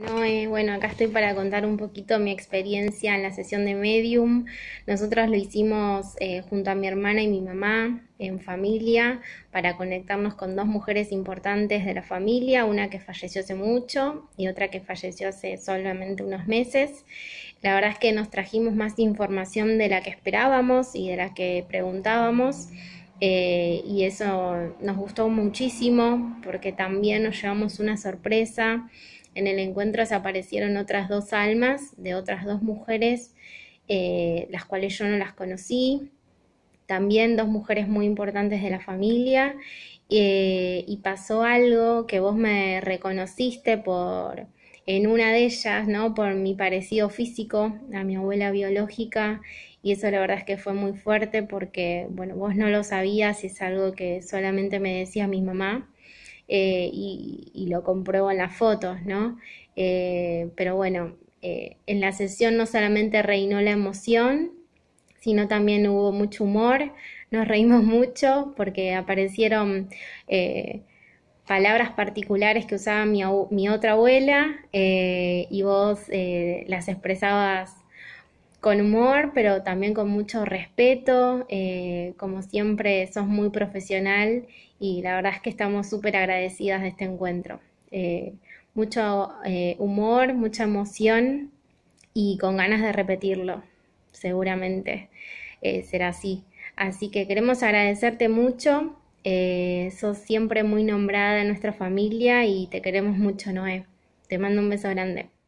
No, bueno, acá estoy para contar un poquito mi experiencia en la sesión de Medium. Nosotros lo hicimos eh, junto a mi hermana y mi mamá en familia para conectarnos con dos mujeres importantes de la familia, una que falleció hace mucho y otra que falleció hace solamente unos meses. La verdad es que nos trajimos más información de la que esperábamos y de la que preguntábamos. Eh, y eso nos gustó muchísimo porque también nos llevamos una sorpresa en el encuentro se aparecieron otras dos almas de otras dos mujeres, eh, las cuales yo no las conocí. También dos mujeres muy importantes de la familia. Eh, y pasó algo que vos me reconociste por, en una de ellas, ¿no? Por mi parecido físico a mi abuela biológica y eso la verdad es que fue muy fuerte porque, bueno, vos no lo sabías, es algo que solamente me decía mi mamá eh, y, lo compruebo en las fotos, ¿no? Eh, pero bueno, eh, en la sesión no solamente reinó la emoción, sino también hubo mucho humor, nos reímos mucho porque aparecieron palabras particulares que usaba mi, mi otra abuela y vos las expresabas con humor, pero también con mucho respeto. Eh, como siempre, sos muy profesional y la verdad es que estamos súper agradecidas de este encuentro. Eh, mucho eh, humor, mucha emoción y con ganas de repetirlo, seguramente será así. Así que queremos agradecerte mucho. sos siempre muy nombrada en nuestra familia y te queremos mucho, Noé. Te mando un beso grande.